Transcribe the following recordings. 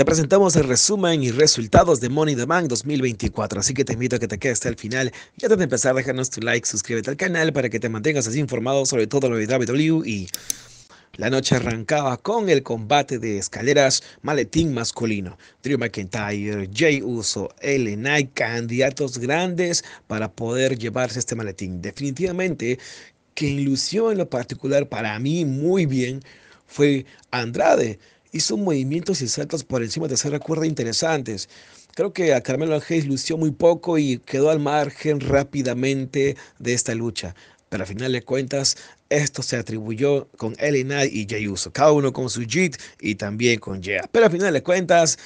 Te presentamos el resumen y resultados de Money the Bank 2024, así que te invito a que te quedes hasta el final. Y antes de empezar, déjanos tu like, suscríbete al canal para que te mantengas así informado sobre todo lo de WWE y... La noche arrancaba con el combate de escaleras maletín masculino. Drew McIntyre, Jay Uso, Ellen Knight, candidatos grandes para poder llevarse este maletín. Definitivamente, quien ilusión en lo particular para mí muy bien fue Andrade hizo movimientos y saltos por encima de esa cuerda interesantes. Creo que a Carmelo Hayes lució muy poco y quedó al margen rápidamente de esta lucha. Pero al final de cuentas, esto se atribuyó con Elena y Jay Uso, cada uno con su JIT y también con Jay. Pero al final de cuentas,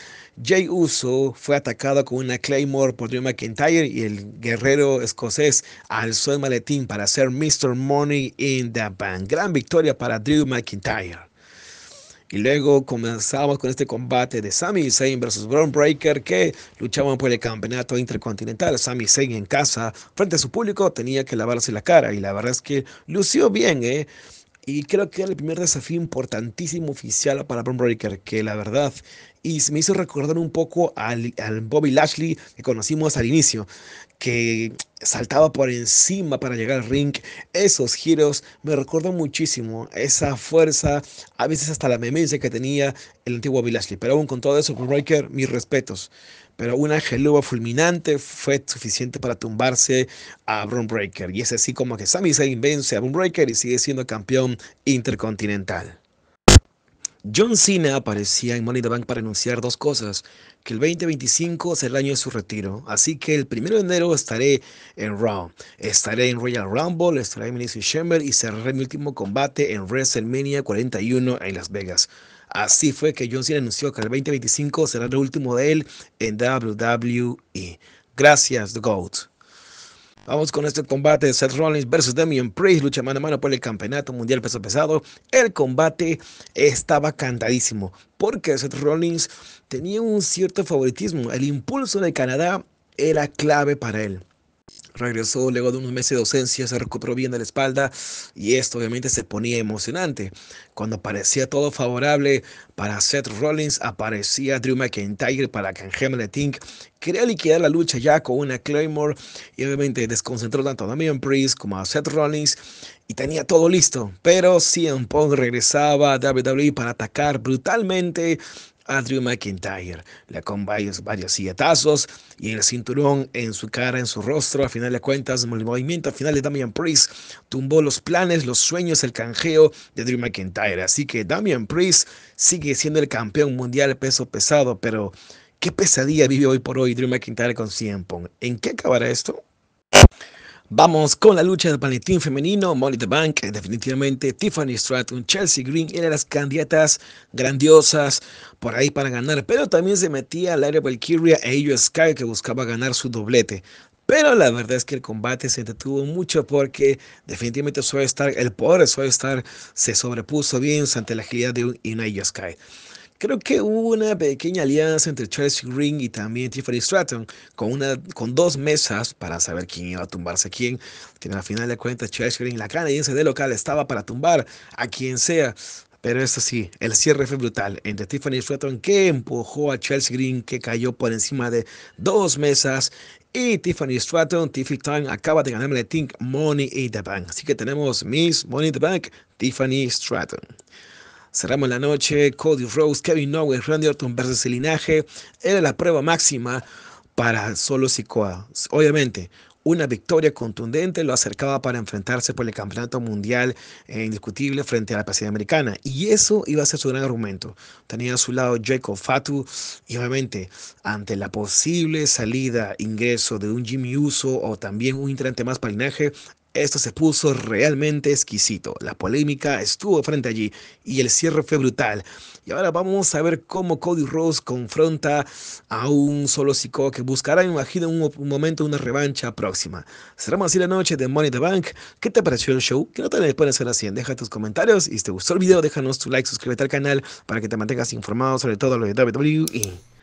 Jay Uso fue atacado con una Claymore por Drew McIntyre y el guerrero escocés alzó el maletín para hacer Mr. Money in the Bank. Gran victoria para Drew McIntyre. Y luego comenzamos con este combate de Sami Zayn versus Brown Breaker que luchaban por el campeonato intercontinental. Sami Zayn en casa, frente a su público, tenía que lavarse la cara y la verdad es que lució bien, ¿eh? Y creo que era el primer desafío importantísimo oficial para Brown Breaker, que la verdad y se me hizo recordar un poco al, Bobby Lashley que conocimos al inicio, que saltaba por encima para llegar al ring. Esos giros me recuerdan muchísimo esa fuerza, a veces hasta la memencia que tenía el antiguo Bobby Lashley. Pero aún con todo eso, Breaker, mis respetos. Pero una geluba fulminante fue suficiente para tumbarse a Brun Breaker. Y es así como que Sammy se vence a Brun Breaker y sigue siendo campeón intercontinental. John Cena aparecía en Money the Bank para anunciar dos cosas, que el 2025 será el año de su retiro, así que el 1 de enero estaré en Raw, estaré en Royal Rumble, estaré en Ministry Chamber y cerraré mi último combate en WrestleMania 41 en Las Vegas. Así fue que John Cena anunció que el 2025 será el último de él en WWE. Gracias, The GOAT. Vamos con este combate de Seth Rollins versus Damian Priest, lucha mano a mano por el campeonato mundial peso pesado. El combate estaba cantadísimo porque Seth Rollins tenía un cierto favoritismo. El impulso de Canadá era clave para él. Regresó luego de unos meses de ausencia, se recuperó bien de la espalda y esto obviamente se ponía emocionante. Cuando parecía todo favorable para Seth Rollins, aparecía Drew McIntyre para que Gemini Tink quería liquidar la lucha ya con una Claymore y obviamente desconcentró tanto a Damian Priest como a Seth Rollins y tenía todo listo. Pero CM Punk regresaba a WWE para atacar brutalmente Andrew McIntyre. Le con varios, varios silletazos y el cinturón en su cara, en su rostro. A final de cuentas, el movimiento final de Damian Priest tumbó los planes, los sueños, el canjeo de Andrew McIntyre. Así que Damian Priest sigue siendo el campeón mundial peso pesado, pero qué pesadilla vive hoy por hoy Drew McIntyre con CM ¿En qué acabará esto? Vamos con la lucha del paletín femenino, Molly the Bank, definitivamente Tiffany Stratton, Chelsea Green eran las candidatas grandiosas por ahí para ganar, pero también se metía al área Valkyria e Io Sky que buscaba ganar su doblete. Pero la verdad es que el combate se detuvo mucho porque definitivamente el poder de Star se sobrepuso bien ante la agilidad de un Sky. Creo que hubo una pequeña alianza entre Chelsea Green y también Tiffany Stratton con, una, con dos mesas para saber quién iba a tumbarse a quién, que al final de cuentas Chelsea Green, la canadiense de local, estaba para tumbar a quien sea. Pero esto sí, el cierre fue brutal entre Tiffany Stratton que empujó a Chelsea Green que cayó por encima de dos mesas y Tiffany Stratton, Tiffany Stratton acaba de ganarme el Think Money in the Bank. Así que tenemos Miss Money in the Bank, Tiffany Stratton. Cerramos la noche, Cody Rose, Kevin Owens, Randy Orton versus el linaje. Era la prueba máxima para Solo Sikoa. Obviamente, una victoria contundente lo acercaba para enfrentarse por el campeonato mundial eh, indiscutible frente a la presidencia americana. Y eso iba a ser su gran argumento. Tenía a su lado Jacob Fatu y obviamente ante la posible salida, ingreso de un Jimmy Uso o también un integrante más para el linaje, esto se puso realmente exquisito. La polémica estuvo frente allí y el cierre fue brutal. Y ahora vamos a ver cómo Cody Rose confronta a un solo psicólogo que buscará, imaginar un, momento una revancha próxima. ¿Será así la noche de Money the Bank. ¿Qué te pareció el show? ¿Qué no te puedes hacer así? Deja tus comentarios y si te gustó el video, déjanos tu like, suscríbete al canal para que te mantengas informado sobre todo lo de WWE.